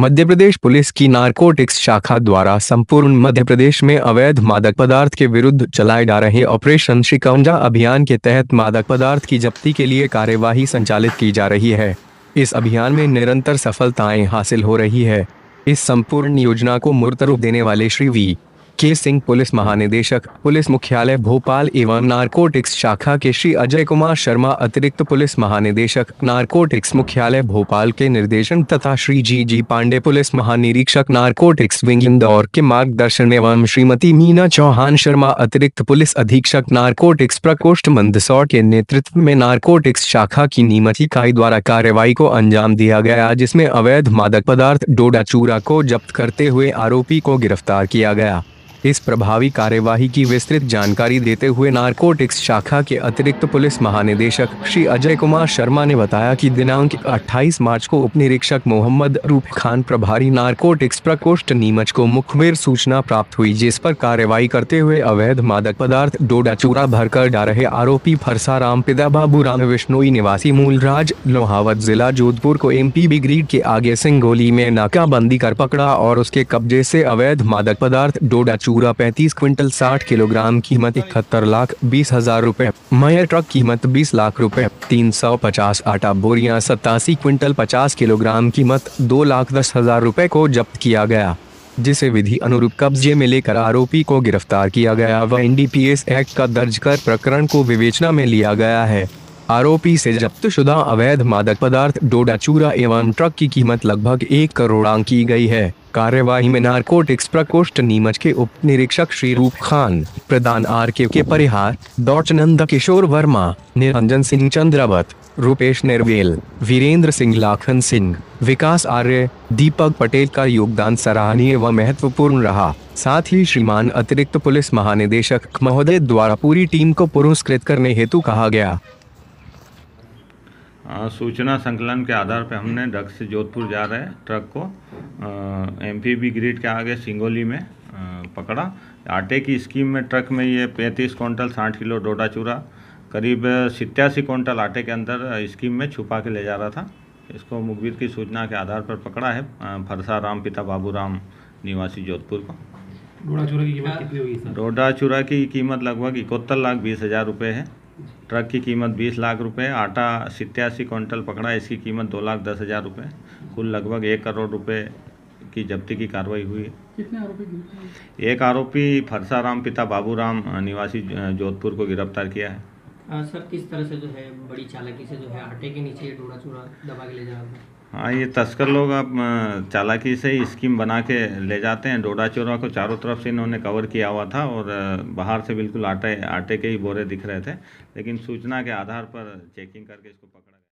मध्य प्रदेश police की narcotics शाखा द्वारा संपूर्ण मध्य प्रदेश में अवैध मादक पदार्थ के विरुद्ध चलाए जा रहे ऑपरेशन शिकंजा अभियान के तहत मादक पदार्थ की जब्ती के लिए कार्यवाही संचालित की जा रही है इस अभियान में निरंतर सफलताएं हासिल हो रही है इस संपूर्ण योजना को मूर्त रूप देने वाले श्री वी के सिंह पुलिस महानिदेशक पुलिस मुख्यालय भोपाल एवं नारकोटिक्स शाखा के श्री अजय कुमार शर्मा अतिरिक्त पुलिस महानिदेशक नारकोटिक्स मुख्यालय भोपाल के निर्देशन तथा Shri G G Pandey police महानिरीक्षक नारकोटिक्स विंग इंदौर के मार्गदर्शन एवं श्रीमती मीना चौहान शर्मा अतिरिक्त पुलिस अधीक्षक नारकोटिक्स प्रकोष्ठ मंदसौर के नेतृत्व में नारकोटिक्स शाखा की नियमित इकाई द्वारा कार्यवाही को अंजाम दिया गया जिसमें अवैध मादक पदार्थ डोडा चूरा को जब्त करते हुए आरोपी को गिरफ्तार किया गया इस प्रभावी कार्यवाही की विस्तृत जानकारी देते हुए नारकोटिक्स शाखा के अतिरिक्त पुलिस महानिदेशक श्री अजय कुमार शर्मा ने बताया कि दिनांक 28 मार्च को उप निरीक्षक मोहम्मद रूप खान प्रभारी नारकोटिक्स प्रकोष्ठ नीमच को मुखबिर सूचना प्राप्त हुई जिस पर कार्यवाही करते हुए अवैध मादक पदार्थ डोडा चूरा भर कर जा रहे आरोपी फरसाराम पिता बाबू राम विष्णोई निवासी मूलराज लोहावत जिला जोधपुर को बी ग्रीड के आगे सिंगोली में नाकाबंदी कर पकड़ा और उसके कब्जे से अवैध मादक पदार्थ डोडा चूरा 35 क्विंटल 60 किलोग्राम कीमत इकहत्तर लाख बीस हजार रूपए मयर ट्रक कीमत 20 लाख रूपए 350 आटा बोरियां सतासी क्विंटल 50 किलोग्राम कीमत दो लाख दस हजार रूपए को जब्त किया गया जिसे विधि अनुरूप कब्जे में लेकर आरोपी को गिरफ्तार किया गया व एनडीपीएस एक्ट का दर्ज कर प्रकरण को विवेचना में लिया गया है आरोपी से जब्त शुदा अवैध मादक पदार्थ डोडा चूरा एवं ट्रक की कीमत लगभग एक करोड़ की गई है कार्यवाही में नारकोटिक्स प्रकोष्ठ नीमच के उप निरीक्षक श्री रूप खान प्रधान आर के, के परिहार दौचनंद किशोर वर्मा निरंजन सिंह चंद्रावत रूपेश निर्वेल वीरेंद्र सिंह लाखन सिंह विकास आर्य दीपक पटेल का योगदान सराहनीय व महत्वपूर्ण रहा साथ ही श्रीमान अतिरिक्त पुलिस महानिदेशक महोदय द्वारा पूरी टीम को पुरस्कृत करने हेतु कहा गया सूचना संकलन के आधार पर हमने डग से जोधपुर जा रहे ट्रक को एम पी ग्रिड के आगे सिंगोली में पकड़ा आटे की स्कीम में ट्रक में ये पैंतीस क्विंटल साठ किलो डोडा चूरा करीब सितयासी क्विंटल आटे के अंदर स्कीम में छुपा के ले जा रहा था इसको मुखबिर की सूचना के आधार पर पकड़ा है फरसा राम पिता राम निवासी जोधपुर को डोडा चूरा की कीमत कितनी होगी डोडा चूरा की कीमत लगभग इकहत्तर लाख बीस हज़ार रुपये है ट्रक की कीमत बीस लाख रुपए आटा सत्यासी क्विंटल पकड़ा इसकी कीमत दो लाख दस हज़ार रुपये कुल लगभग एक करोड़ रुपए की जब्ती की कार्रवाई हुई कितने आरोपी एक आरोपी फरसाराम पिता बाबूराम निवासी जोधपुर को गिरफ्तार किया है सर किस तरह से जो है बड़ी चालाकी से जो है आटे के नीचे डोरा चूरा दबा के ले जा रहा हाँ ये तस्कर लोग अब चालाकी से ही स्कीम बना के ले जाते हैं डोडा चोरा को चारों तरफ से इन्होंने कवर किया हुआ था और बाहर से बिल्कुल आटे आटे के ही बोरे दिख रहे थे लेकिन सूचना के आधार पर चेकिंग करके इसको पकड़ा